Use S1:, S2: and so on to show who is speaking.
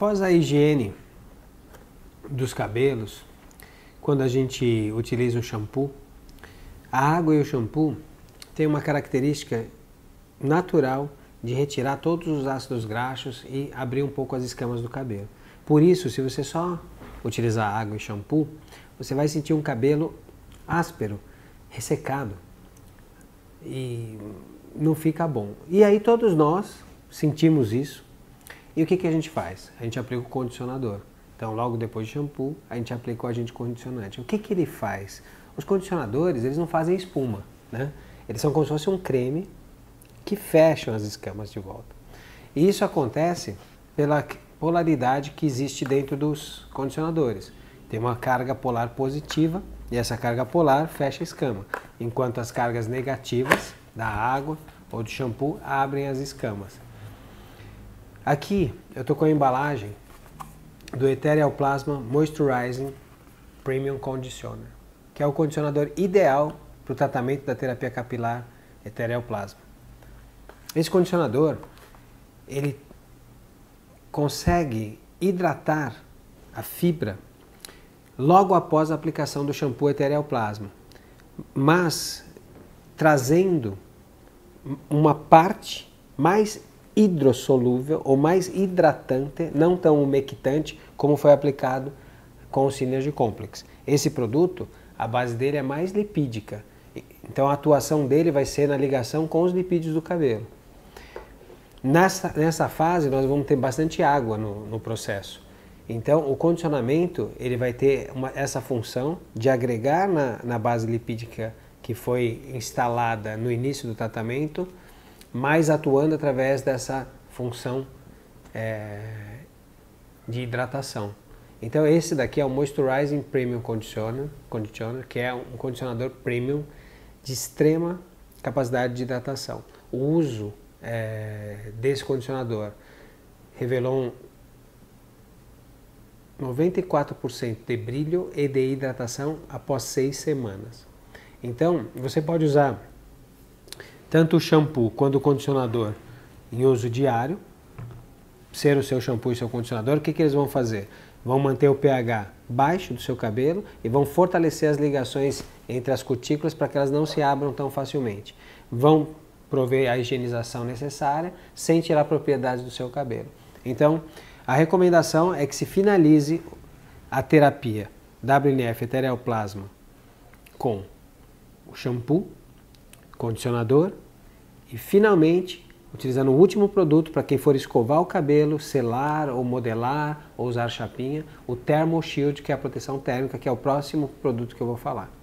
S1: Após a higiene dos cabelos, quando a gente utiliza um shampoo, a água e o shampoo têm uma característica natural de retirar todos os ácidos graxos e abrir um pouco as escamas do cabelo. Por isso, se você só utilizar água e shampoo, você vai sentir um cabelo áspero, ressecado e não fica bom. E aí todos nós sentimos isso e o que, que a gente faz? A gente aplica o condicionador. Então, logo depois do shampoo, a gente aplica o agente condicionante. O que, que ele faz? Os condicionadores, eles não fazem espuma, né? Eles são como se fosse um creme que fecham as escamas de volta. E isso acontece pela polaridade que existe dentro dos condicionadores. Tem uma carga polar positiva e essa carga polar fecha a escama, enquanto as cargas negativas da água ou do shampoo abrem as escamas. Aqui eu estou com a embalagem do Ethereal Plasma Moisturizing Premium Conditioner, que é o condicionador ideal para o tratamento da terapia capilar Ethereal Plasma. Esse condicionador, ele consegue hidratar a fibra logo após a aplicação do shampoo Ethereal Plasma, mas trazendo uma parte mais hidrossolúvel ou mais hidratante, não tão umectante como foi aplicado com o Synergy Complex. Esse produto, a base dele é mais lipídica, então a atuação dele vai ser na ligação com os lipídios do cabelo. Nessa, nessa fase nós vamos ter bastante água no, no processo. Então o condicionamento ele vai ter uma, essa função de agregar na, na base lipídica que foi instalada no início do tratamento mas atuando através dessa função é, de hidratação. Então esse daqui é o Moisturizing Premium Conditioner, Conditioner, que é um condicionador premium de extrema capacidade de hidratação. O uso é, desse condicionador revelou um 94% de brilho e de hidratação após seis semanas. Então você pode usar tanto o shampoo quanto o condicionador em uso diário, ser o seu shampoo e seu condicionador, o que, que eles vão fazer? Vão manter o pH baixo do seu cabelo e vão fortalecer as ligações entre as cutículas para que elas não se abram tão facilmente. Vão prover a higienização necessária sem tirar propriedades do seu cabelo. Então, a recomendação é que se finalize a terapia WNF etereoplasma com o shampoo condicionador e finalmente utilizando o último produto para quem for escovar o cabelo, selar ou modelar ou usar chapinha, o Thermal Shield, que é a proteção térmica, que é o próximo produto que eu vou falar.